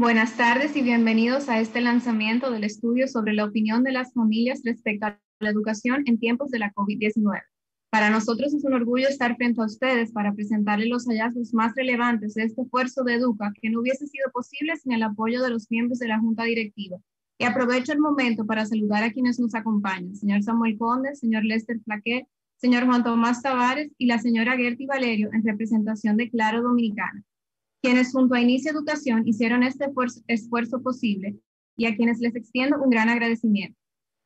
Buenas tardes y bienvenidos a este lanzamiento del estudio sobre la opinión de las familias respecto a la educación en tiempos de la COVID-19. Para nosotros es un orgullo estar frente a ustedes para presentarles los hallazgos más relevantes de este esfuerzo de Educa que no hubiese sido posible sin el apoyo de los miembros de la Junta Directiva. Y aprovecho el momento para saludar a quienes nos acompañan, señor Samuel Conde, señor Lester Plaquet, señor Juan Tomás Tavares y la señora Gerti Valerio en representación de Claro Dominicana quienes junto a Inicia Educación hicieron este esfuerzo, posible y a quienes les extiendo un gran agradecimiento.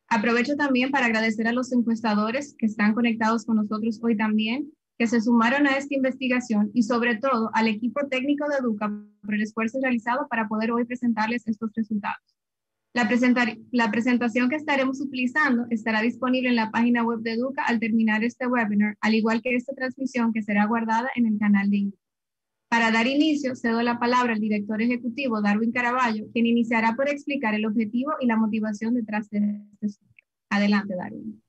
Aprovecho también para agradecer a los encuestadores que están conectados con nosotros hoy también, que se sumaron a esta investigación y sobre todo al equipo técnico de Educa por el esfuerzo realizado para poder hoy presentarles estos resultados. La, presentación que estaremos utilizando estará disponible en la página web de Educa al terminar este webinar, al igual que esta transmisión que será guardada en el canal de YouTube. Para dar inicio, cedo la palabra al director ejecutivo Darwin Caraballo, quien iniciará por explicar el objetivo y la motivación detrás de este estudio. Adelante, Darwin.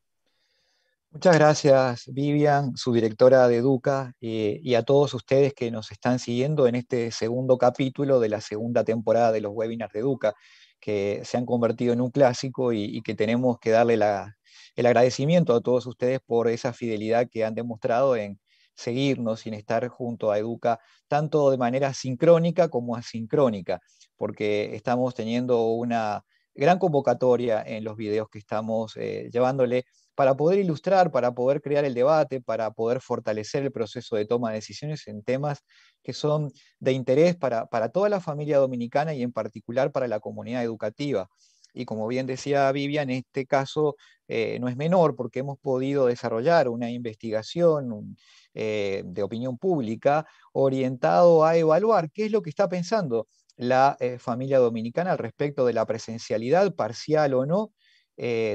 Muchas gracias, Vivian, su directora de Educa, y a todos ustedes que nos están siguiendo en este segundo capítulo de la segunda temporada de los webinars de Educa, que se han convertido en un clásico y, que tenemos que darle el agradecimiento a todos ustedes por esa fidelidad que han demostrado en, seguirnos, sin estar junto a Educa, tanto de manera sincrónica como asincrónica, porque estamos teniendo una gran convocatoria en los videos que estamos eh, llevándole para poder ilustrar, para poder crear el debate, para poder fortalecer el proceso de toma de decisiones en temas que son de interés para, para toda la familia dominicana y en particular para la comunidad educativa y como bien decía Vivian, en este caso eh, no es menor porque hemos podido desarrollar una investigación eh, de opinión pública orientado a evaluar qué es lo que está pensando la eh, familia dominicana al respecto de la presencialidad, parcial o no,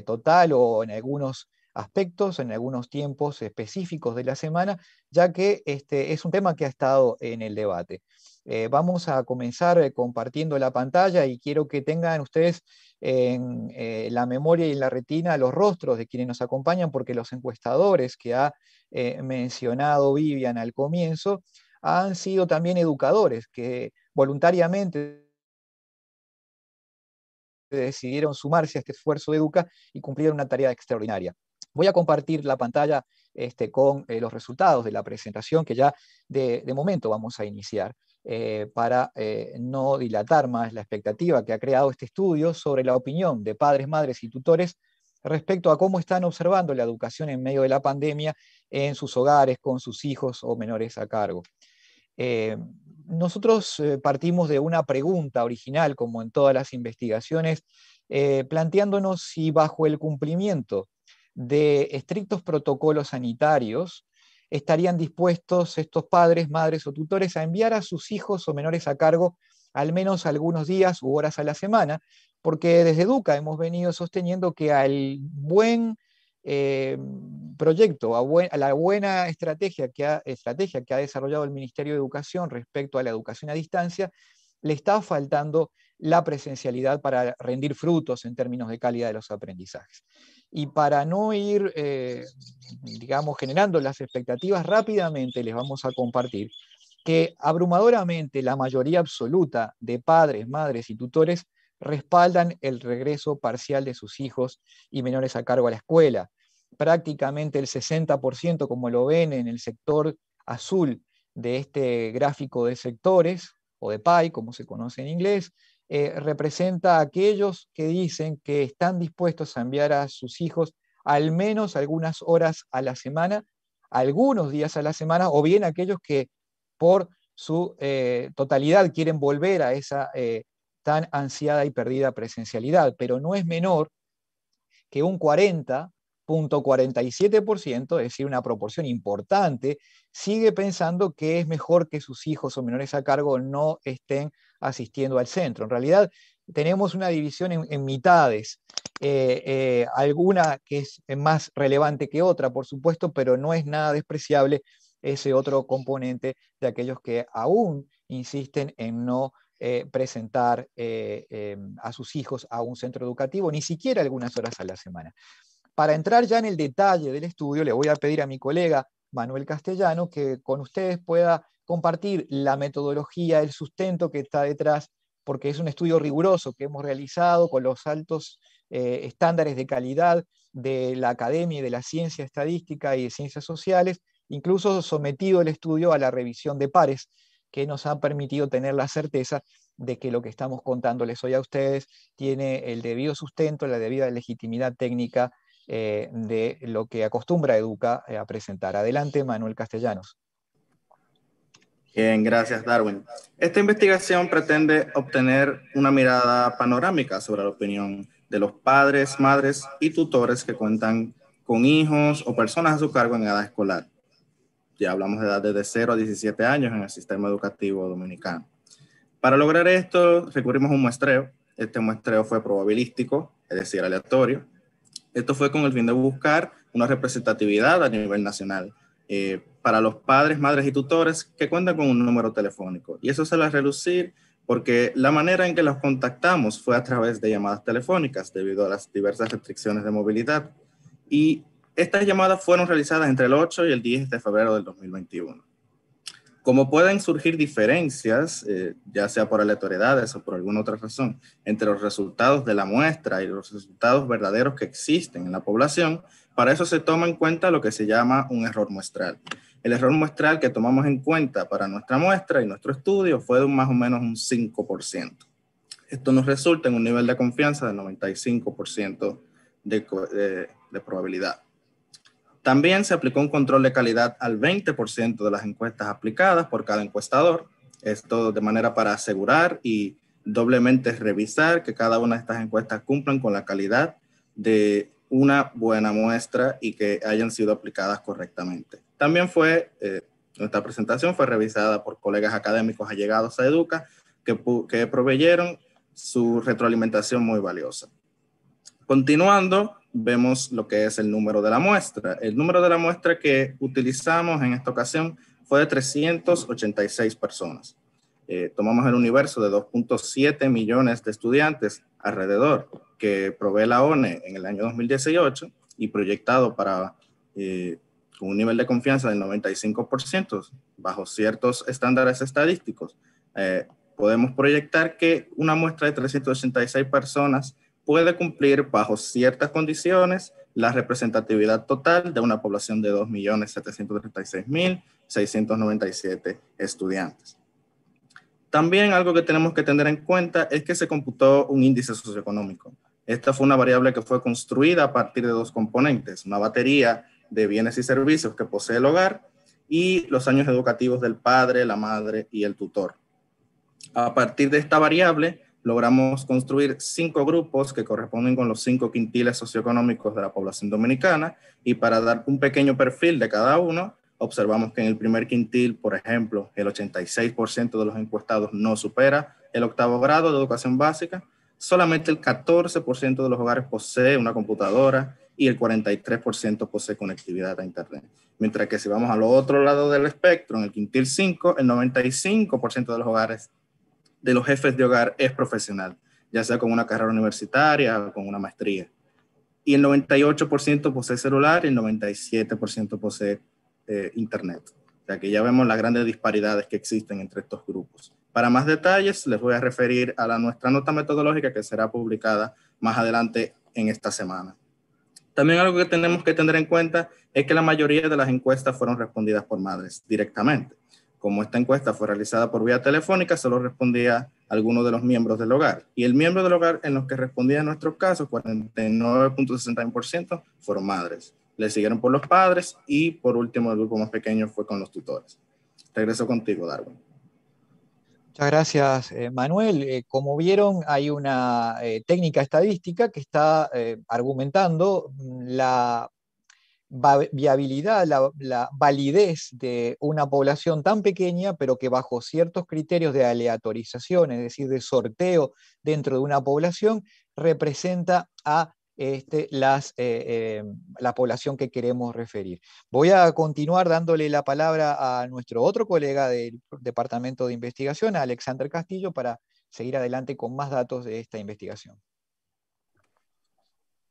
total o en algunos aspectos, en algunos tiempos específicos de la semana, ya que este es un tema que ha estado en el debate. Eh, vamos a comenzar eh, compartiendo la pantalla y quiero que tengan ustedes en eh, la memoria y en la retina los rostros de quienes nos acompañan, porque los encuestadores que ha mencionado Vivian al comienzo han sido también educadores que voluntariamente decidieron sumarse a este esfuerzo de Educa y cumplieron una tarea extraordinaria. Voy a compartir la pantalla este, con los resultados de la presentación que ya de momento vamos a iniciar. Eh, para eh, no dilatar más la expectativa que ha creado este estudio sobre la opinión de padres, madres y tutores respecto a cómo están observando la educación en medio de la pandemia en sus hogares, con sus hijos o menores a cargo. Eh, nosotros partimos de una pregunta original, como en todas las investigaciones, planteándonos si bajo el cumplimiento de estrictos protocolos sanitarios, estarían dispuestos estos padres, madres o tutores a enviar a sus hijos o menores a cargo al menos algunos días u horas a la semana, porque desde Educa hemos venido sosteniendo que al buen eh, proyecto, a, la buena estrategia que, estrategia que ha desarrollado el Ministerio de Educación respecto a la educación a distancia, le está faltando la presencialidad para rendir frutos en términos de calidad de los aprendizajes. Y para no ir, eh, digamos, generando las expectativas rápidamente, les vamos a compartir que abrumadoramente la mayoría absoluta de padres, madres y tutores respaldan el regreso parcial de sus hijos y menores a cargo a la escuela. Prácticamente el 60%, como lo ven en el sector azul de este gráfico de sectores, o de PAI, como se conoce en inglés, eh, representa a aquellos que dicen que están dispuestos a enviar a sus hijos al menos algunas horas a la semana, algunos días a la semana, o bien aquellos que por su eh, totalidad quieren volver a esa eh, tan ansiada y perdida presencialidad. Pero no es menor que un 40.47%, es decir, una proporción importante, sigue pensando que es mejor que sus hijos o menores a cargo no estén asistiendo al centro. En realidad tenemos una división en, mitades, eh, eh, alguna que es eh, más relevante que otra, por supuesto, pero no es nada despreciable ese otro componente de aquellos que aún insisten en no presentar em, a sus hijos a un centro educativo, ni siquiera algunas horas a la semana. Para entrar ya en el detalle del estudio, le voy a pedir a mi colega Manuel Castellano que con ustedes pueda compartir la metodología, el sustento que está detrás, porque es un estudio riguroso que hemos realizado con los altos eh, estándares de calidad de la academia y de la ciencia estadística y de ciencias sociales, incluso sometido el estudio a la revisión de pares, que nos ha permitido tener la certeza de que lo que estamos contándoles hoy a ustedes tiene el debido sustento, la debida legitimidad técnica eh, de lo que acostumbra Educa eh, a presentar. Adelante, Manuel Castellanos. Bien, gracias Darwin. Esta investigación pretende obtener una mirada panorámica sobre la opinión de los padres, madres y tutores que cuentan con hijos o personas a su cargo en edad escolar. Ya hablamos de edad desde 0 a 17 años en el sistema educativo dominicano. Para lograr esto, recurrimos a un muestreo. Este muestreo fue probabilístico, es decir, aleatorio. Esto fue con el fin de buscar una representatividad a nivel nacional eh, para los padres, madres y tutores que cuentan con un número telefónico. Y eso se la relucir porque la manera en que los contactamos fue a través de llamadas telefónicas debido a las diversas restricciones de movilidad. Y estas llamadas fueron realizadas entre el 8 y el 10 de febrero del 2021. Como pueden surgir diferencias, eh, ya sea por aleatoriedades o por alguna otra razón, entre los resultados de la muestra y los resultados verdaderos que existen en la población, para eso se toma en cuenta lo que se llama un error muestral. El error muestral que tomamos en cuenta para nuestra muestra y nuestro estudio fue de más o menos un 5%. Esto nos resulta en un nivel de confianza del 95% de, de probabilidad. También se aplicó un control de calidad al 20% de las encuestas aplicadas por cada encuestador. Esto de manera para asegurar y doblemente revisar que cada una de estas encuestas cumplan con la calidad de una buena muestra y que hayan sido aplicadas correctamente. También fue, eh, nuestra presentación fue revisada por colegas académicos allegados a Educa que, proveyeron su retroalimentación muy valiosa. Continuando, vemos lo que es el número de la muestra. El número de la muestra que utilizamos en esta ocasión fue de 386 personas. Eh, tomamos el universo de 2.7 millones de estudiantes alrededor que provee la ONE en el año 2018 y proyectado para eh, un nivel de confianza del 95% bajo ciertos estándares estadísticos, eh, podemos proyectar que una muestra de 386 personas puede cumplir bajo ciertas condiciones la representatividad total de una población de 2.736.697 estudiantes. También algo que tenemos que tener en cuenta es que se computó un índice socioeconómico. Esta fue una variable que fue construida a partir de dos componentes, una batería de bienes y servicios que posee el hogar y los años educativos del padre, la madre y el tutor. A partir de esta variable, logramos construir cinco grupos que corresponden con los cinco quintiles socioeconómicos de la población dominicana y para dar un pequeño perfil de cada uno, observamos que en el primer quintil, por ejemplo, el 86% de los encuestados no supera el octavo grado de educación básica, solamente el 14% de los hogares posee una computadora y el 43% posee conectividad a Internet. Mientras que si vamos al otro lado del espectro, en el quintil 5, el 95% de los hogares, de los jefes de hogar es profesional, ya sea con una carrera universitaria o con una maestría. Y el 98% posee celular y el 97% posee eh, Internet. O sea que ya vemos las grandes disparidades que existen entre estos grupos. Para más detalles, les voy a referir a la, nuestra nota metodológica que será publicada más adelante en esta semana. También algo que tenemos que tener en cuenta es que la mayoría de las encuestas fueron respondidas por madres directamente. Como esta encuesta fue realizada por vía telefónica, solo respondía alguno de los miembros del hogar. Y el miembro del hogar en los que respondía en nuestros casos, 49.61%, fueron madres. Le siguieron por los padres y por último el grupo más pequeño fue con los tutores. Regreso contigo, Darwin. Muchas gracias, eh, Manuel. Eh, como vieron, hay una eh, técnica estadística que está argumentando mm, la viabilidad, la, validez de una población tan pequeña, pero que bajo ciertos criterios de aleatorización, es decir, de sorteo dentro de una población, representa a este, las, eh, eh, la población que queremos referir. Voy a continuar dándole la palabra a nuestro otro colega del Departamento de Investigación, Alexander Castillo, para seguir adelante con más datos de esta investigación.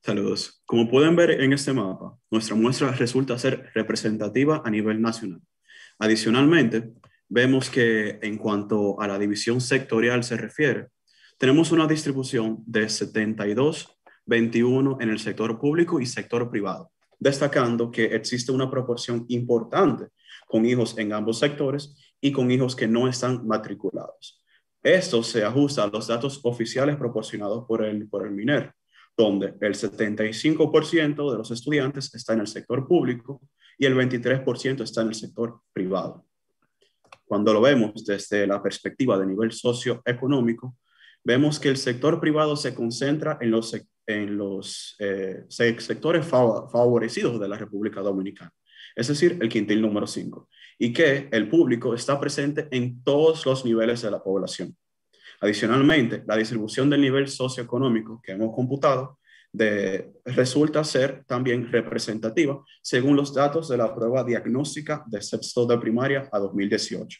Saludos. Como pueden ver en este mapa, nuestra muestra resulta ser representativa a nivel nacional. Adicionalmente, vemos que en cuanto a la división sectorial se refiere, tenemos una distribución de 72 21 en el sector público y sector privado, destacando que existe una proporción importante con hijos en ambos sectores y con hijos que no están matriculados. Esto se ajusta a los datos oficiales proporcionados por el, por el MINER, donde el 75% de los estudiantes está en el sector público y el 23% está en el sector privado. Cuando lo vemos desde la perspectiva de nivel socioeconómico, vemos que el sector privado se concentra en los, en los eh, sectores favorecidos de la República Dominicana, es decir, el quintil número 5, y que el público está presente en todos los niveles de la población. Adicionalmente, la distribución del nivel socioeconómico que hemos computado de, resulta ser también representativa según los datos de la prueba diagnóstica de sexto de primaria a 2018.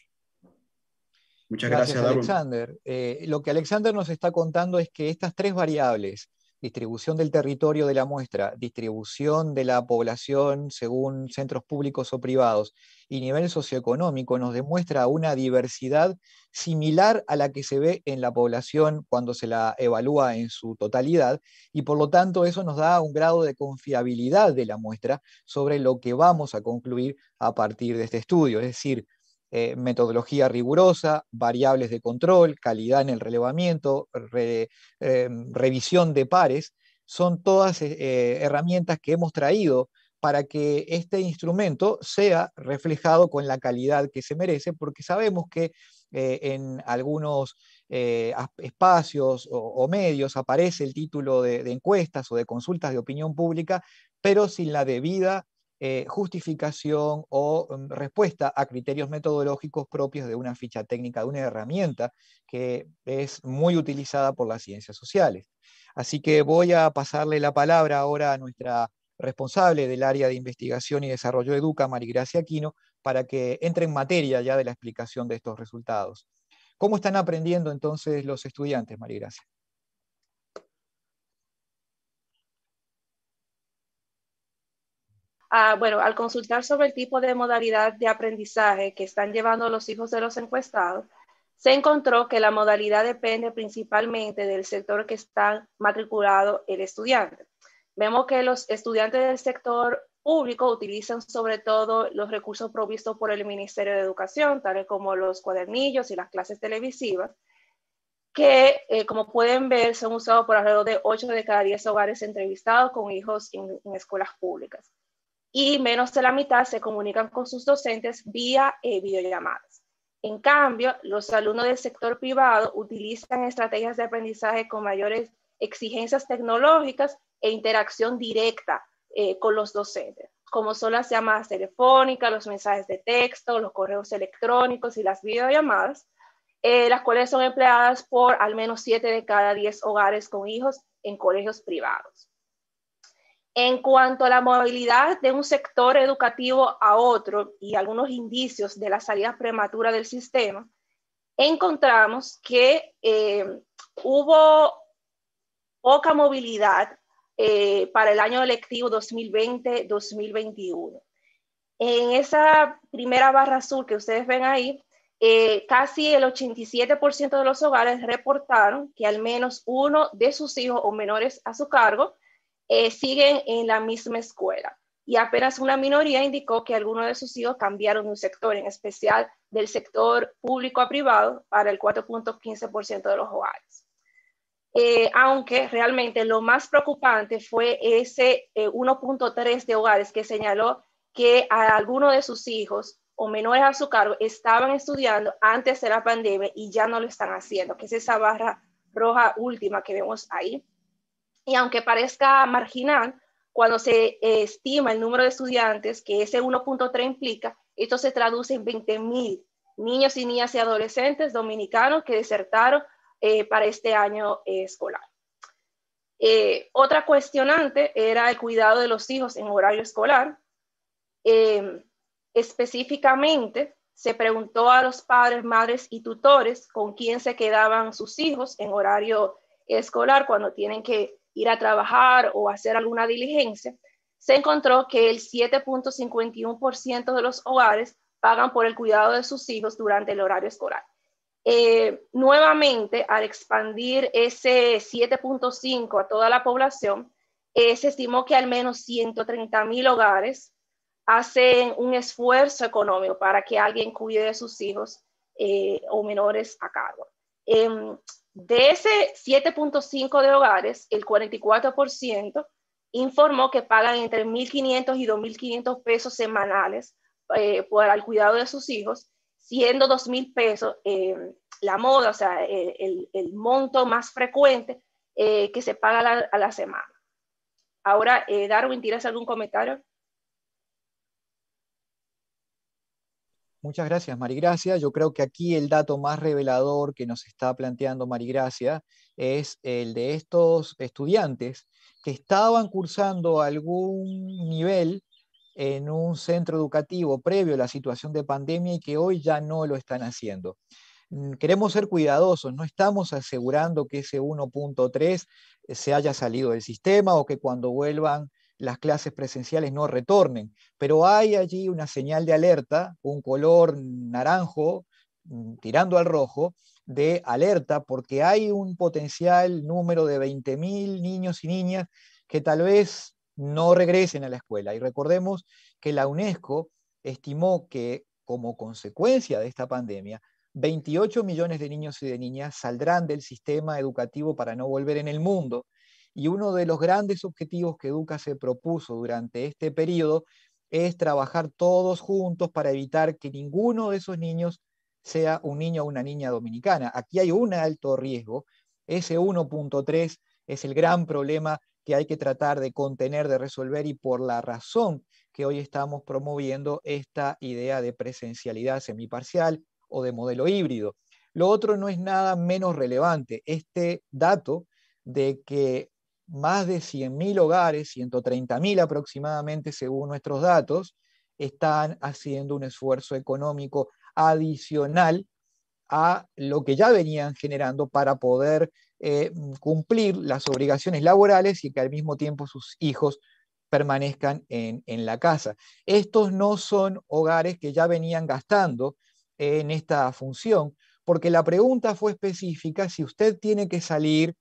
Muchas gracias, Alexander. Eh, lo que Alexander nos está contando es que estas tres variables, distribución del territorio de la muestra, distribución de la población según centros públicos o privados y nivel socioeconómico nos demuestra una diversidad similar a la que se ve en la población cuando se la evalúa en su totalidad y por lo tanto eso nos da un grado de confiabilidad de la muestra sobre lo que vamos a concluir a partir de este estudio. Es decir, eh, metodología rigurosa, variables de control, calidad en el relevamiento, eh, revisión de pares, son todas eh, herramientas que hemos traído para que este instrumento sea reflejado con la calidad que se merece, porque sabemos que en algunos espacios o, medios aparece el título de encuestas o de consultas de opinión pública, pero sin la debida eh, justificación o mm, respuesta a criterios metodológicos propios de una ficha técnica, de una herramienta que es muy utilizada por las ciencias sociales. Así que voy a pasarle la palabra ahora a nuestra responsable del área de investigación y desarrollo de Educa, Gracia Aquino, para que entre en materia ya de la explicación de estos resultados. ¿Cómo están aprendiendo entonces los estudiantes, Gracia? bueno, al consultar sobre el tipo de modalidad de aprendizaje que están llevando los hijos de los encuestados, se encontró que la modalidad depende principalmente del sector que está matriculado el estudiante. Vemos que los estudiantes del sector público utilizan sobre todo los recursos provistos por el Ministerio de Educación, tales como los cuadernillos y las clases televisivas, que eh, como pueden ver son usados por alrededor de 8 de cada 10 hogares entrevistados con hijos en escuelas públicas y menos de la mitad se comunican con sus docentes vía eh, videollamadas. En cambio, los alumnos del sector privado utilizan estrategias de aprendizaje con mayores exigencias tecnológicas e interacción directa eh, con los docentes, como son las llamadas telefónicas, los mensajes de texto, los correos electrónicos y las videollamadas, eh, las cuales son empleadas por al menos 7 de cada 10 hogares con hijos en colegios privados. En cuanto a la movilidad de un sector educativo a otro y algunos indicios de la salida prematura del sistema, encontramos que eh, hubo poca movilidad eh, para el año electivo 2020-2021. En esa primera barra azul que ustedes ven ahí, eh, casi el 87% de los hogares reportaron que al menos uno de sus hijos o menores a su cargo eh, siguen en la misma escuela. Y apenas una minoría indicó que algunos de sus hijos cambiaron de un sector, en especial del sector público a privado, para el 4.15% de los hogares. Eh, aunque realmente lo más preocupante fue ese 1.3 eh, de hogares que señaló que algunos de sus hijos o menores a su cargo estaban estudiando antes de la pandemia y ya no lo están haciendo, que es esa barra roja última que vemos ahí. Y aunque parezca marginal, cuando se estima el número de estudiantes que ese 1.3 implica, esto se traduce en 20.000 niños y niñas y adolescentes dominicanos que desertaron eh, para este año eh, escolar. Eh, otra cuestionante era el cuidado de los hijos en horario escolar. específicamente, se preguntó a los padres, madres y tutores con quién se quedaban sus hijos en horario escolar cuando tienen que ir a trabajar o hacer alguna diligencia, se encontró que el 7.51% de los hogares pagan por el cuidado de sus hijos durante el horario escolar. Eh, nuevamente, al expandir ese 7.5 a toda la población, eh, se estimó que al menos 130 mil hogares hacen un esfuerzo económico para que alguien cuide de sus hijos eh, o menores a cargo. Em, de ese 7.5 de hogares, el 44% informó que pagan entre 1.500 y 2.500 pesos semanales eh, por el cuidado de sus hijos, siendo 2.000 pesos eh, la moda, o sea, el, monto más frecuente eh, que se paga a la semana. Ahora, Darwin, ¿tienes algún comentario? Muchas gracias, Marigracia. Yo creo que aquí el dato más revelador que nos está planteando Marigracia es el de estos estudiantes que estaban cursando algún nivel en un centro educativo previo a la situación de pandemia y que hoy ya no lo están haciendo. Mm, queremos ser cuidadosos, no estamos asegurando que ese 1.3 se haya salido del sistema o que cuando vuelvan las clases presenciales no retornen, pero hay allí una señal de alerta, un color naranjo mm, tirando al rojo, de alerta, porque hay un potencial número de 20.000 niños y niñas que tal vez no regresen a la escuela. Y recordemos que la UNESCO estimó que como consecuencia de esta pandemia, 28 millones de niños y de niñas saldrán del sistema educativo para no volver en el mundo y uno de los grandes objetivos que Educa se propuso durante este periodo es trabajar todos juntos para evitar que ninguno de esos niños sea un niño o una niña dominicana. Aquí hay un alto riesgo. Ese 1.3 es el gran problema que hay que tratar de contener, de resolver y por la razón que hoy estamos promoviendo esta idea de presencialidad semiparcial o de modelo híbrido. Lo otro no es nada menos relevante. Este dato de que más de 100.000 hogares, 130.000 aproximadamente según nuestros datos, están haciendo un esfuerzo económico adicional a lo que ya venían generando para poder eh, cumplir las obligaciones laborales y que al mismo tiempo sus hijos permanezcan en la casa. Estos no son hogares que ya venían gastando eh, en esta función, porque la pregunta fue específica si usted tiene que salir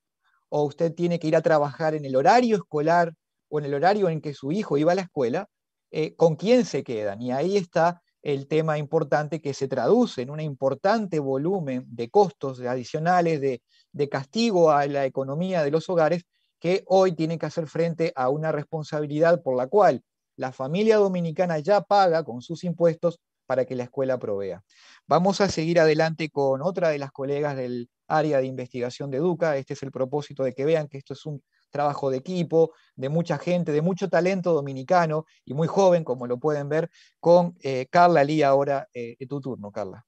o usted tiene que ir a trabajar en el horario escolar o en el horario en que su hijo iba a la escuela, eh, ¿con quién se quedan? Y ahí está el tema importante que se traduce en un importante volumen de costos adicionales, de, de castigo a la economía de los hogares, que hoy tienen que hacer frente a una responsabilidad por la cual la familia dominicana ya paga con sus impuestos para que la escuela provea. Vamos a seguir adelante con otra de las colegas del área de investigación de Educa. Este es el propósito de que vean que esto es un trabajo de equipo, de mucha gente, de mucho talento dominicano y muy joven, como lo pueden ver, con eh, Carla Lía, Ahora es eh, tu turno, Carla.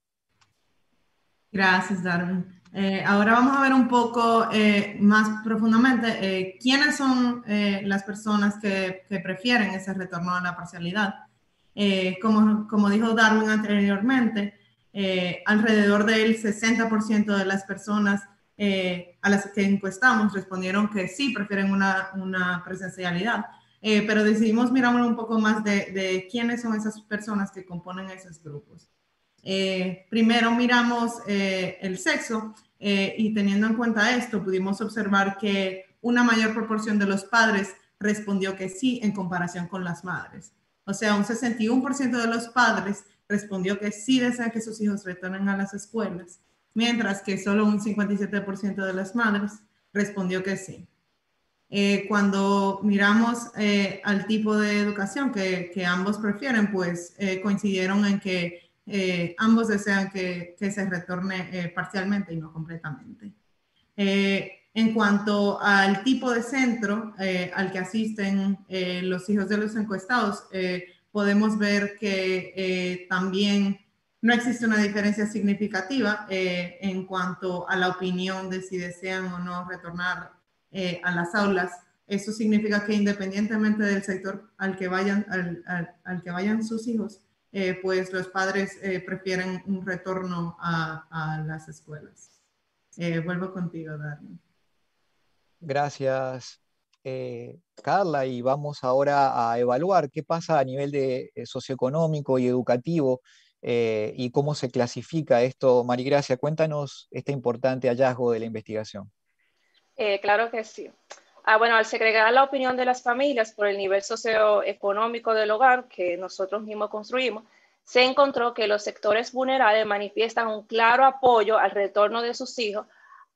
Gracias, Darwin. Eh, ahora vamos a ver un poco más profundamente quiénes son las personas que, que prefieren ese retorno a la parcialidad. Eh, como, como dijo Darwin anteriormente, eh, alrededor del 60% de las personas eh, a las que encuestamos respondieron que sí, prefieren una, una presencialidad. pero decidimos mirar un poco más de, quiénes son esas personas que componen esos grupos. primero miramos el sexo y teniendo en cuenta esto pudimos observar que una mayor proporción de los padres respondió que sí en comparación con las madres. O sea, un 61% de los padres respondió que sí desean que sus hijos retornen a las escuelas, mientras que solo un 57% de las madres respondió que sí. Eh, cuando miramos eh, al tipo de educación que, ambos prefieren, pues eh, coincidieron en que ambos desean que, que se retorne parcialmente y no completamente. En cuanto al tipo de centro eh, al que asisten eh, los hijos de los encuestados, eh, podemos ver que también no existe una diferencia significativa en cuanto a la opinión de si desean o no retornar a las aulas. Eso significa que independientemente del sector al que vayan, al, que vayan sus hijos, pues los padres prefieren un retorno a, a las escuelas. vuelvo contigo, Darwin. Gracias, eh, Carla, y vamos ahora a evaluar qué pasa a nivel de eh, socioeconómico y educativo eh, y cómo se clasifica esto. Marigracia, cuéntanos este importante hallazgo de la investigación. claro que sí. Ah, bueno, al segregar la opinión de las familias por el nivel socioeconómico del hogar que nosotros mismos construimos, se encontró que los sectores vulnerables manifiestan un claro apoyo al retorno de sus hijos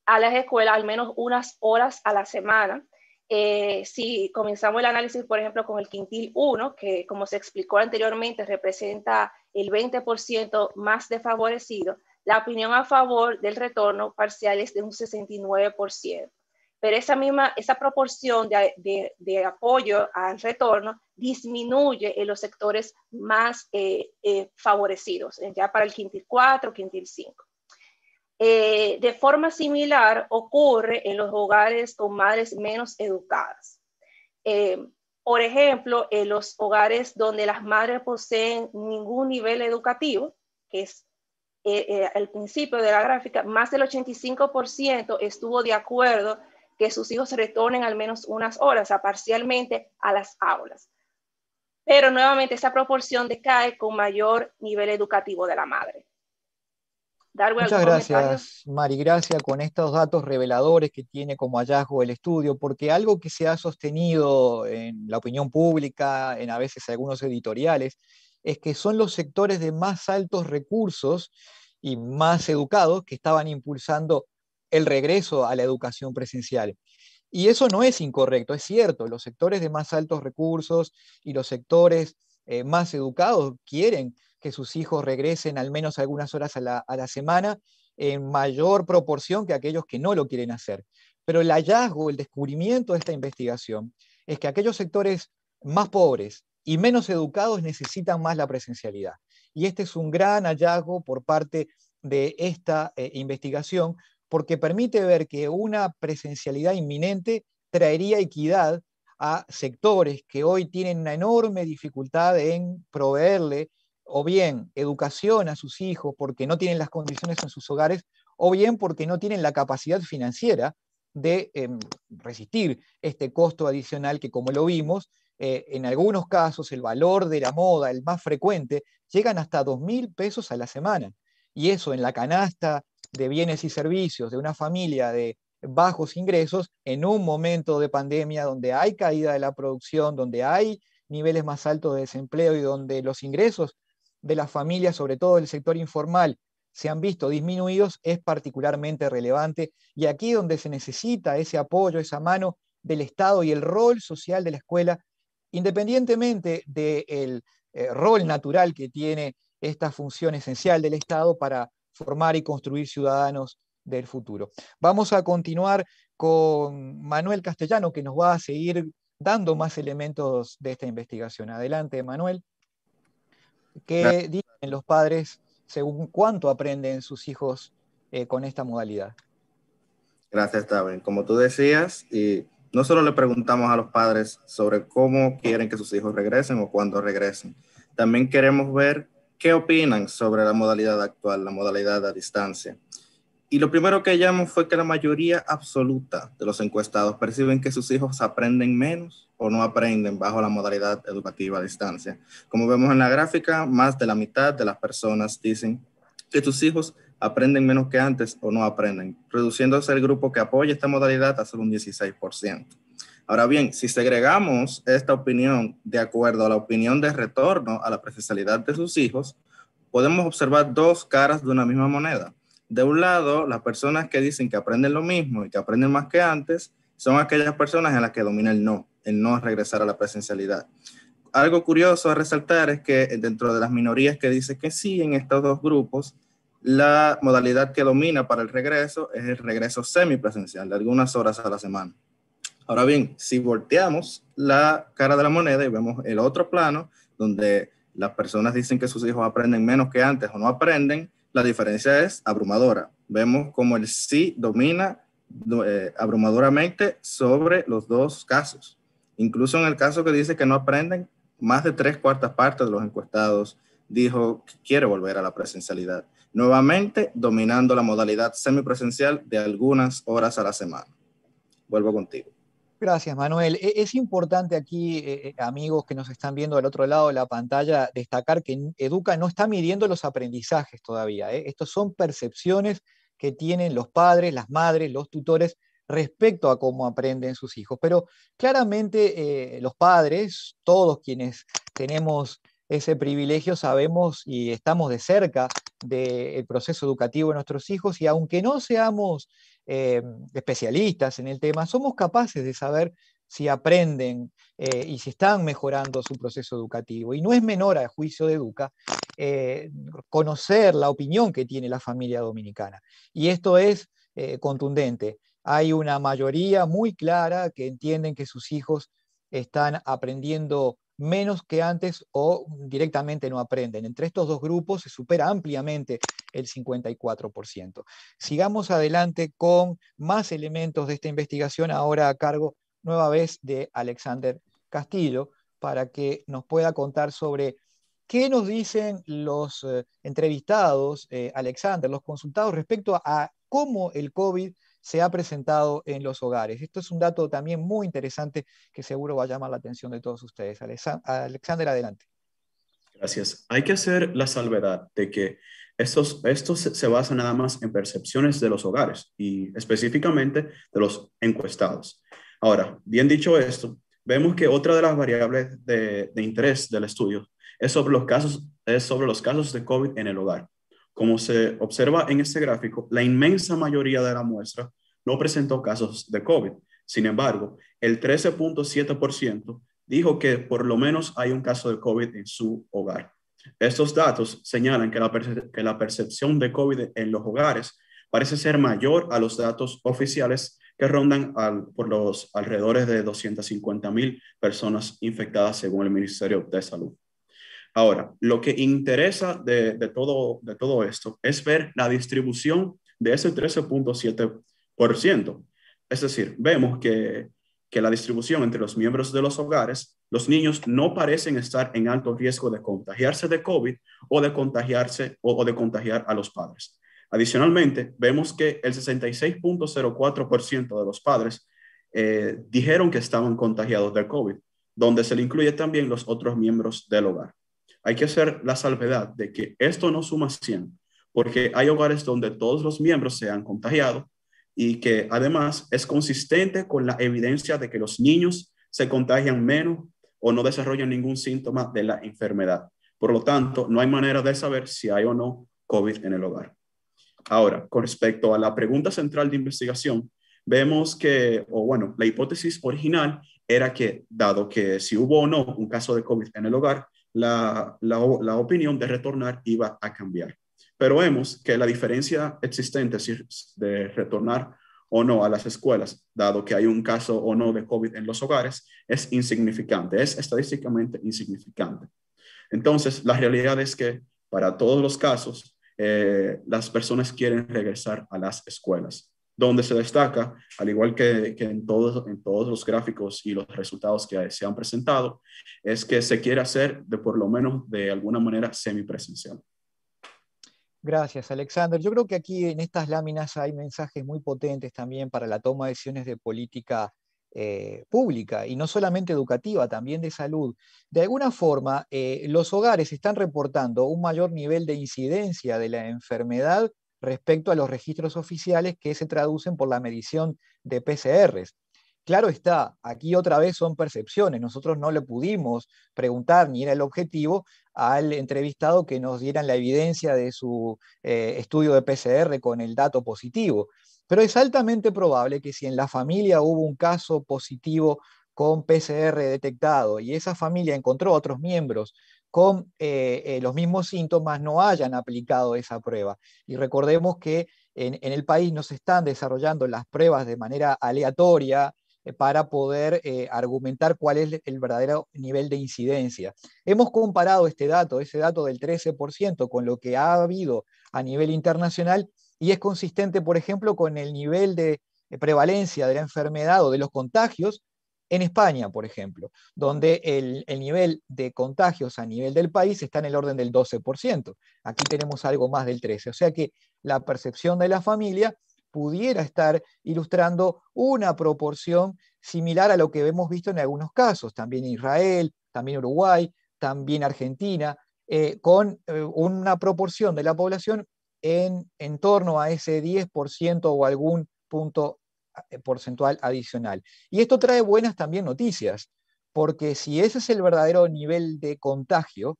a las escuelas al menos unas horas a la semana. Eh, si comenzamos el análisis, por ejemplo, con el quintil 1, que como se explicó anteriormente, representa el 20% más desfavorecido, la opinión a favor del retorno parcial es de un 69%. Pero esa misma, esa proporción de, de, apoyo al retorno disminuye en los sectores más eh, eh, favorecidos, ya para el quintil 4, quintil 5. Eh, de forma similar ocurre en los hogares con madres menos educadas. Eh, por ejemplo, en los hogares donde las madres poseen ningún nivel educativo, que es el eh, principio de la gráfica, más del 85% estuvo de acuerdo que sus hijos retornen al menos unas horas, a parcialmente, a las aulas. Pero nuevamente esa proporción decae con mayor nivel educativo de la madre. Muchas gracias, Mari. Gracias con estos datos reveladores que tiene como hallazgo el estudio, porque algo que se ha sostenido en la opinión pública, en a veces algunos editoriales, es que son los sectores de más altos recursos y más educados que estaban impulsando el regreso a la educación presencial. Y eso no es incorrecto, es cierto, los sectores de más altos recursos y los sectores eh, más educados quieren que sus hijos regresen al menos algunas horas a la, semana, en mayor proporción que aquellos que no lo quieren hacer. Pero el hallazgo, el descubrimiento de esta investigación es que aquellos sectores más pobres y menos educados necesitan más la presencialidad. Y este es un gran hallazgo por parte de esta eh, investigación porque permite ver que una presencialidad inminente traería equidad a sectores que hoy tienen una enorme dificultad en proveerle o bien educación a sus hijos porque no tienen las condiciones en sus hogares, o bien porque no tienen la capacidad financiera de em, resistir este costo adicional que, como lo vimos, eh, en algunos casos el valor de la moda, el más frecuente, llegan hasta 2.000 pesos a la semana. Y eso en la canasta de bienes y servicios de una familia de bajos ingresos, en un momento de pandemia donde hay caída de la producción, donde hay niveles más altos de desempleo y donde los ingresos de las familias, sobre todo del sector informal, se han visto disminuidos es particularmente relevante y aquí donde se necesita ese apoyo, esa mano del Estado y el rol social de la escuela, independientemente del eh, rol natural que tiene esta función esencial del Estado para formar y construir ciudadanos del futuro. Vamos a continuar con Manuel Castellano, que nos va a seguir dando más elementos de esta investigación. Adelante, Manuel. ¿Qué dicen los padres según cuánto aprenden sus hijos eh, con esta modalidad? Gracias, David. Como tú decías, y no solo le preguntamos a los padres sobre cómo quieren que sus hijos regresen o cuándo regresen, también queremos ver qué opinan sobre la modalidad actual, la modalidad a distancia. Y lo primero que hallamos fue que la mayoría absoluta de los encuestados perciben que sus hijos aprenden menos o no aprenden bajo la modalidad educativa a distancia. Como vemos en la gráfica, más de la mitad de las personas dicen que sus hijos aprenden menos que antes o no aprenden, reduciéndose el grupo que apoya esta modalidad a solo un 16%. Ahora bien, si segregamos esta opinión de acuerdo a la opinión de retorno a la presencialidad de sus hijos, podemos observar dos caras de una misma moneda de un lado, las personas que dicen que aprenden lo mismo y que aprenden más que antes, son aquellas personas en las que domina el no, el no regresar a la presencialidad. Algo curioso a resaltar es que eh, dentro de las minorías que dicen que sí en estos dos grupos, la modalidad que domina para el regreso es el regreso semipresencial de algunas horas a la semana. Ahora bien, si volteamos la cara de la moneda y vemos el otro plano, donde las personas dicen que sus hijos aprenden menos que antes o no aprenden, la diferencia es abrumadora. Vemos como el sí domina eh, abrumadoramente sobre los dos casos. Incluso en el caso que dice que no aprenden, más de tres cuartas partes de los encuestados dijo que quiere volver a la presencialidad, nuevamente dominando la modalidad semipresencial de algunas horas a la semana. Vuelvo contigo. Gracias, Manuel. E, es importante aquí, eh, eh, amigos que nos están viendo del otro lado de la pantalla, destacar que Educa no está midiendo los aprendizajes todavía. Estas ¿eh? Estos son percepciones que tienen los padres, las madres, los tutores respecto a cómo aprenden sus hijos. Pero claramente los padres, todos quienes tenemos ese privilegio, sabemos y estamos de cerca del proceso educativo de nuestros hijos y aunque no seamos eh, especialistas en el tema, somos capaces de saber si aprenden eh, y si están mejorando su proceso educativo. Y no es menor a juicio de Educa eh, conocer la opinión que tiene la familia dominicana. Y esto es contundente. Hay una mayoría muy clara que entienden que sus hijos están aprendiendo menos que antes o directamente no aprenden. Entre estos dos grupos se supera ampliamente el 54%. Sigamos adelante con más elementos de esta investigación, ahora a cargo nueva vez de Alexander Castillo, para que nos pueda contar sobre qué nos dicen los eh, entrevistados, eh, Alexander, los consultados respecto a, a cómo el COVID se ha presentado en los hogares. Esto es un dato también muy interesante que seguro va a llamar la atención de todos ustedes. Alexander, adelante. Gracias. Hay que hacer la salvedad de que estos, estos se basa nada más en percepciones de los hogares y específicamente de los encuestados. Ahora, bien dicho esto, vemos que otra de las variables de, interés del estudio es sobre los casos, es sobre los casos de COVID en el hogar. Como se observa en este gráfico, la inmensa mayoría de la muestra no presentó casos de COVID. Sin embargo, el 13.7% dijo que por lo menos hay un caso de COVID en su hogar. Estos datos señalan que la, percepción de COVID en los hogares parece ser mayor a los datos oficiales que rondan al, por los alrededores de 250.000 personas infectadas según el Ministerio de Salud. Ahora, lo que interesa de, todo, esto es ver la distribución de ese 13.7%. Es decir, vemos que, la distribución entre los miembros de los hogares, los niños no parecen estar en alto riesgo de contagiarse de COVID o de contagiarse o, de contagiar a los padres. Adicionalmente, vemos que el 66.04% de los padres eh, dijeron que estaban contagiados de COVID, donde se le incluye también los otros miembros del hogar hay que hacer la salvedad de que esto no suma 100, porque hay hogares donde todos los miembros se han contagiado y que además es consistente con la evidencia de que los niños se contagian menos o no desarrollan ningún síntoma de la enfermedad. Por lo tanto, no hay manera de saber si hay o no COVID en el hogar. Ahora, con respecto a la pregunta central de investigación, vemos que, o bueno, la hipótesis original era que, dado que si hubo o no un caso de COVID en el hogar, la, la, opinión de retornar iba a cambiar. Pero vemos que la diferencia existente de retornar o no a las escuelas, dado que hay un caso o no de COVID en los hogares, es insignificante, es estadísticamente insignificante. Entonces, la realidad es que para todos los casos, eh, las personas quieren regresar a las escuelas donde se destaca, al igual que, en, todos, en todos los gráficos y los resultados que se han presentado, es que se quiere hacer de por lo menos de alguna manera semipresencial. Gracias, Alexander. Yo creo que aquí en estas láminas hay mensajes muy potentes también para la toma de decisiones de política eh, pública y no solamente educativa, también de salud. De alguna forma, eh, los hogares están reportando un mayor nivel de incidencia de la enfermedad respecto a los registros oficiales que se traducen por la medición de PCRs. Claro está, aquí otra vez son percepciones. Nosotros no le pudimos preguntar, ni era el objetivo, al entrevistado que nos dieran la evidencia de su eh, estudio de PCR con el dato positivo. Pero es altamente probable que si en la familia hubo un caso positivo con PCR detectado y esa familia encontró otros miembros con eh, eh, los mismos síntomas no hayan aplicado esa prueba. Y recordemos que en, el país no se están desarrollando las pruebas de manera aleatoria, eh, para poder argumentar cuál es el verdadero nivel de incidencia. Hemos comparado este dato, ese dato del 13%, con lo que ha habido a nivel internacional y es consistente, por ejemplo, con el nivel de prevalencia de la enfermedad o de los contagios en España, por ejemplo, donde el, nivel de contagios a nivel del país está en el orden del 12%. Aquí tenemos algo más del 13%. O sea que la percepción de la familia pudiera estar ilustrando una proporción similar a lo que hemos visto en algunos casos, también Israel, también Uruguay, también Argentina, eh, con eh, una proporción de la población en, en torno a ese 10% o algún punto eh, porcentual adicional. Y esto trae buenas también noticias, porque si ese es el verdadero nivel de contagio,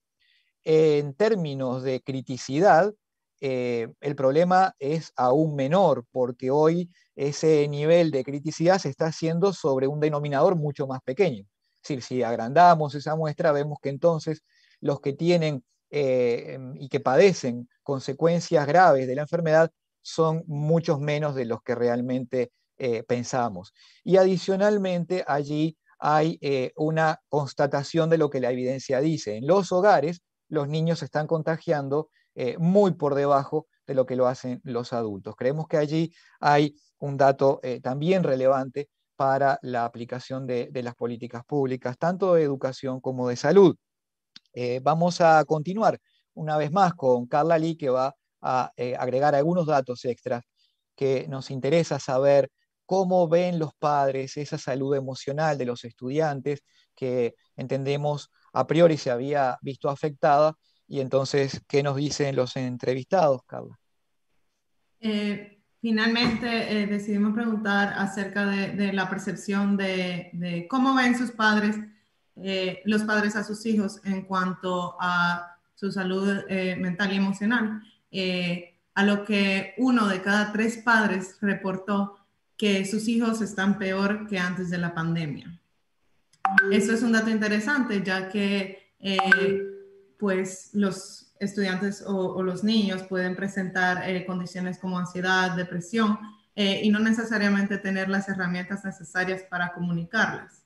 en términos de criticidad, eh, el problema es aún menor, porque hoy ese nivel de criticidad se está haciendo sobre un denominador mucho más pequeño. Es decir, si agrandamos esa muestra, vemos que entonces los que tienen eh, y que padecen consecuencias graves de la enfermedad son muchos menos de los que realmente eh, pensamos. Y adicionalmente allí hay eh, una constatación de lo que la evidencia dice. En los hogares los niños se están contagiando eh, muy por debajo de lo que lo hacen los adultos. Creemos que allí hay un dato también relevante para la aplicación de, de, las políticas públicas, tanto de educación como de salud. vamos a continuar una vez más con Carla Lee, que va a agregar algunos datos extras que nos interesa saber cómo ven los padres esa salud emocional de los estudiantes que entendemos a priori se había visto afectada y entonces, ¿qué nos dicen los entrevistados, Carla? Eh, finalmente eh, decidimos preguntar acerca de, la percepción de, cómo ven sus padres, eh, los padres a sus hijos en cuanto a su salud mental y emocional, a lo que uno de cada tres padres reportó que sus hijos están peor que antes de la pandemia. Mm. Eso es un dato interesante, ya que eh, pues los estudiantes o, los niños pueden presentar eh, condiciones como ansiedad, depresión, eh, y no necesariamente tener las herramientas necesarias para comunicarlas.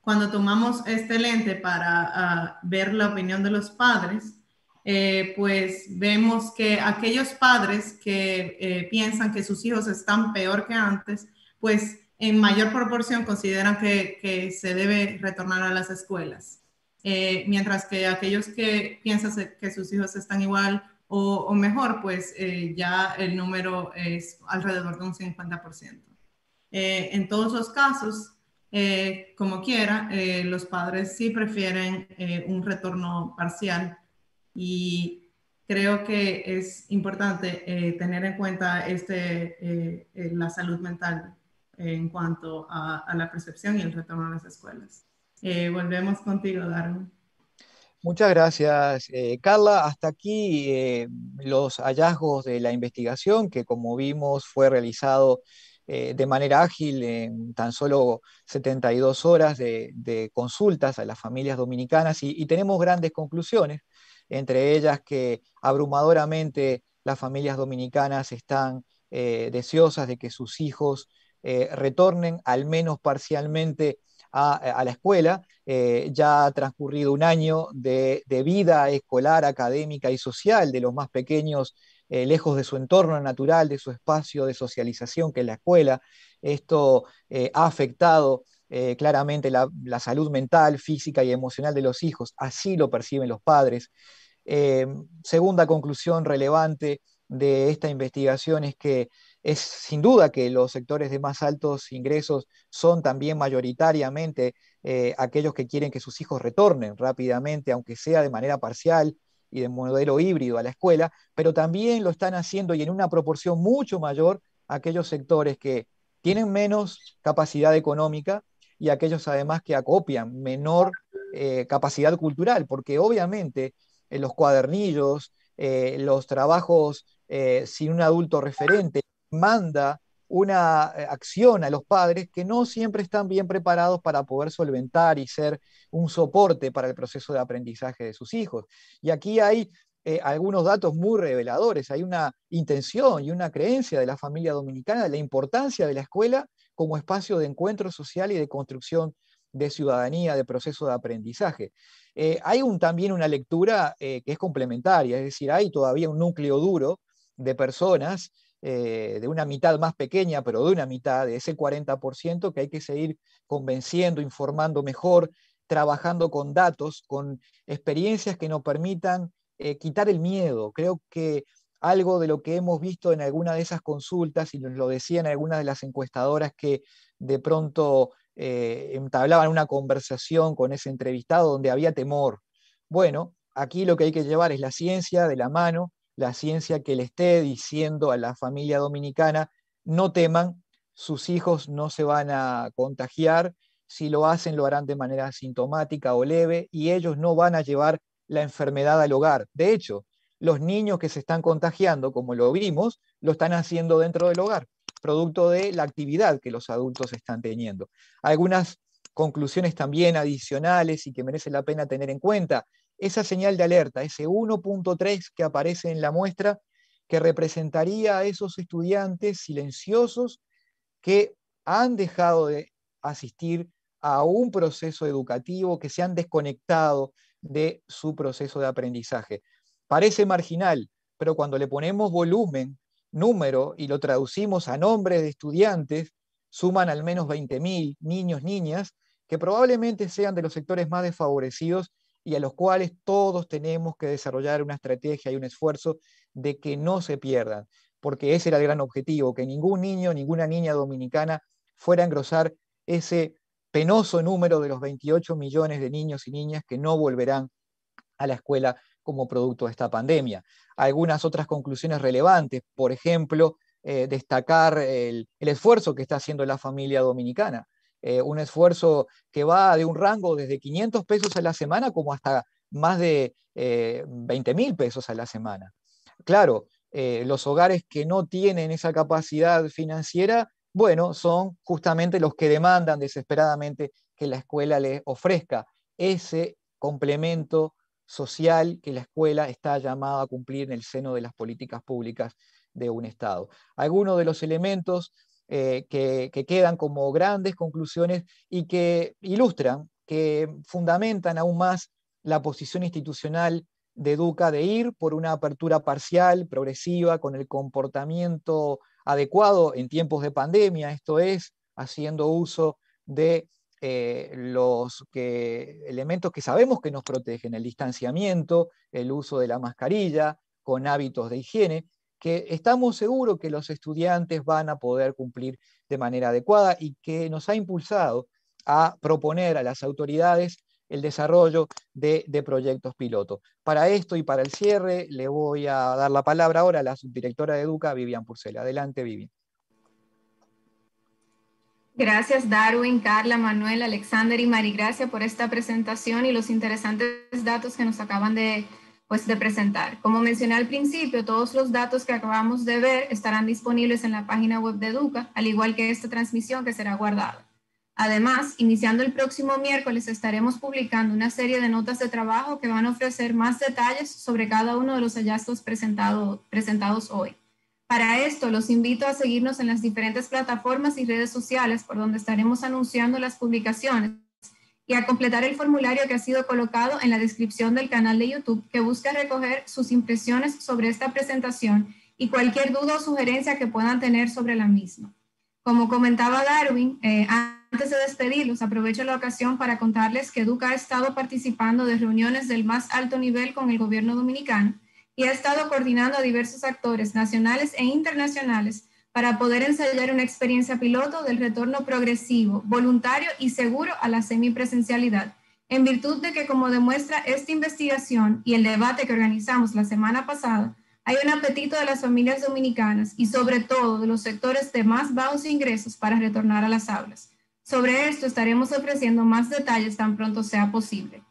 cuando tomamos este lente para ah, ver la opinión de los padres, eh, pues vemos que aquellos padres que eh, piensan que sus hijos están peor que antes, pues en mayor proporción consideran que, se debe retornar a las escuelas. Eh, mientras que aquellos que piensan que sus hijos están igual o, o mejor, pues ya el número es alrededor de un 50%. en todos los casos, como quiera, los padres sí prefieren un retorno parcial y creo que es importante eh, tener en cuenta este, eh, eh, la salud mental en cuanto a, la percepción y el retorno a las escuelas. volvemos contigo, Darwin. Muchas gracias, Carla. Hasta aquí los hallazgos de la investigación, que como vimos fue realizado de manera ágil en tan solo 72 horas de, consultas a las familias dominicanas y tenemos grandes conclusiones entre ellas que abrumadoramente las familias dominicanas están eh, deseosas de que sus hijos eh, retornen al menos parcialmente a, la escuela. Eh, ya ha transcurrido un año de, vida escolar, académica y social de los más pequeños, lejos de su entorno natural, de su espacio de socialización que es la escuela. Esto ha afectado claramente la, salud mental, física y emocional de los hijos. Así lo perciben los padres. Eh, segunda conclusión relevante de esta investigación es que es sin duda que los sectores de más altos ingresos son también mayoritariamente eh, aquellos que quieren que sus hijos retornen rápidamente, aunque sea de manera parcial y de modelo híbrido a la escuela, pero también lo están haciendo y en una proporción mucho mayor aquellos sectores que tienen menos capacidad económica y aquellos además que acopian menor eh, capacidad cultural, porque obviamente eh, los cuadernillos, eh, los trabajos eh, sin un adulto referente, manda una acción a los padres que no siempre están bien preparados para poder solventar y ser un soporte para el proceso de aprendizaje de sus hijos. Y aquí hay algunos datos muy reveladores. Hay una intención y una creencia de la familia dominicana de la importancia de la escuela como espacio de encuentro social y de construcción de ciudadanía, de proceso de aprendizaje. Eh, hay un, también una lectura eh, que es complementaria, es decir, hay todavía un núcleo duro de personas, eh, de una mitad más pequeña, pero de una mitad, de ese 40%, que hay que seguir convenciendo, informando mejor, trabajando con datos, con experiencias que nos permitan quitar el miedo. Creo que algo de lo que hemos visto en alguna de esas consultas, y nos lo decían algunas de las encuestadoras que de pronto eh, entablaban una conversación con ese entrevistado donde había temor. Bueno, aquí lo que hay que llevar es la ciencia de la mano, la ciencia que le esté diciendo a la familia dominicana, no teman, sus hijos no se van a contagiar, si lo hacen lo harán de manera sintomática o leve y ellos no van a llevar la enfermedad al hogar. De hecho, los niños que se están contagiando, como lo vimos, lo están haciendo dentro del hogar producto de la actividad que los adultos están teniendo. Algunas conclusiones también adicionales y que merece la pena tener en cuenta. Esa señal de alerta, ese 1.3 que aparece en la muestra, que representaría a esos estudiantes silenciosos que han dejado de asistir a un proceso educativo, que se han desconectado de su proceso de aprendizaje. Parece marginal, pero cuando le ponemos volumen número y lo traducimos a nombres de estudiantes, suman al menos 20.000 niños, niñas, que probablemente sean de los sectores más desfavorecidos y a los cuales todos tenemos que desarrollar una estrategia y un esfuerzo de que no se pierdan, porque ese era el gran objetivo, que ningún niño, ninguna niña dominicana fuera a engrosar ese penoso número de los 28 millones de niños y niñas que no volverán a la escuela como producto de esta pandemia. Algunas otras conclusiones relevantes, por ejemplo, eh, destacar el, esfuerzo que está haciendo la familia dominicana, eh, un esfuerzo que va de un rango desde 500 pesos a la semana como hasta más de 20 eh, mil pesos a la semana. Claro, los hogares que no tienen esa capacidad financiera, bueno, son justamente los que demandan desesperadamente que la escuela les ofrezca ese complemento social que la escuela está llamada a cumplir en el seno de las políticas públicas de un Estado. Algunos de los elementos eh, que, que, quedan como grandes conclusiones y que ilustran, que fundamentan aún más la posición institucional de Duca de ir por una apertura parcial, progresiva, con el comportamiento adecuado en tiempos de pandemia, esto es, haciendo uso de eh, los elementos que sabemos que nos protegen, el distanciamiento, el uso de la mascarilla, con hábitos de higiene, que estamos seguros que los estudiantes van a poder cumplir de manera adecuada y que nos ha impulsado a proponer a las autoridades el desarrollo de, proyectos piloto. Para esto y para el cierre, le voy a dar la palabra ahora a la subdirectora de Educa, Vivian Purcell. Adelante, Vivian. Gracias Darwin, Carla, Manuel, Alexander y Mari. Gracias por esta presentación y los interesantes datos que nos acaban pues, de, presentar. Como mencioné al principio, todos los datos que acabamos de ver estarán disponibles en la página web de Educa, al igual que esta transmisión que será guardada. Además, iniciando el próximo miércoles estaremos publicando una serie de notas de trabajo que van a ofrecer más detalles sobre cada uno de los hallazgos presentados hoy. Para esto, los invito a seguirnos en las diferentes plataformas y redes sociales por donde estaremos anunciando las publicaciones y a completar el formulario que ha sido colocado en la descripción del canal de YouTube que busca recoger sus impresiones sobre esta presentación y cualquier duda o sugerencia que puedan tener sobre la misma. Como comentaba Darwin, eh, antes de despedirlos, aprovecho la ocasión para contarles que Duca ha estado participando de reuniones del más alto nivel con el gobierno dominicano y ha estado coordinando a diversos actores nacionales e internacionales para poder ensayar una experiencia piloto del retorno progresivo, voluntario y seguro a la semipresencialidad, en virtud de que, como demuestra esta investigación y el debate que organizamos la semana pasada, hay un apetito de las familias dominicanas y sobre todo de los sectores de más bajos ingresos para retornar a las aulas. Sobre esto estaremos ofreciendo más detalles tan pronto sea posible.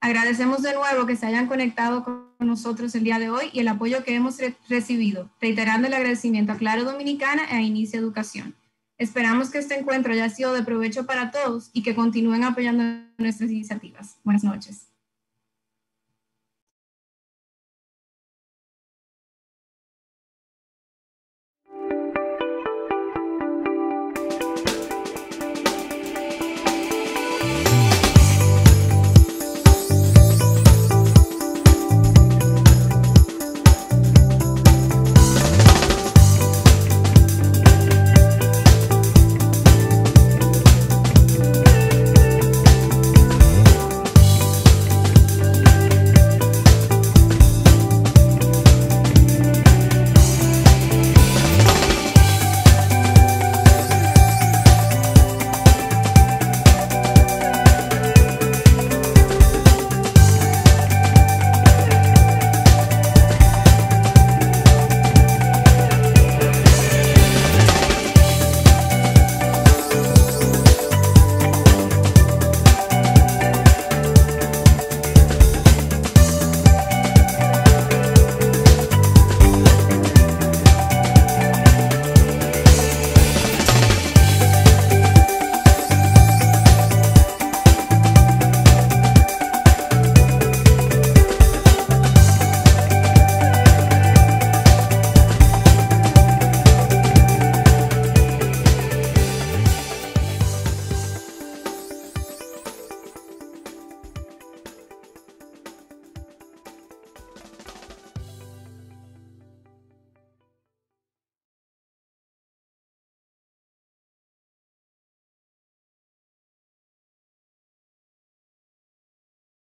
Agradecemos de nuevo que se hayan conectado con nosotros el día de hoy y el apoyo que hemos recibido, reiterando el agradecimiento a Claro Dominicana e a Inicia Educación. Esperamos que este encuentro haya sido de provecho para todos y que continúen apoyando nuestras iniciativas. Buenas noches.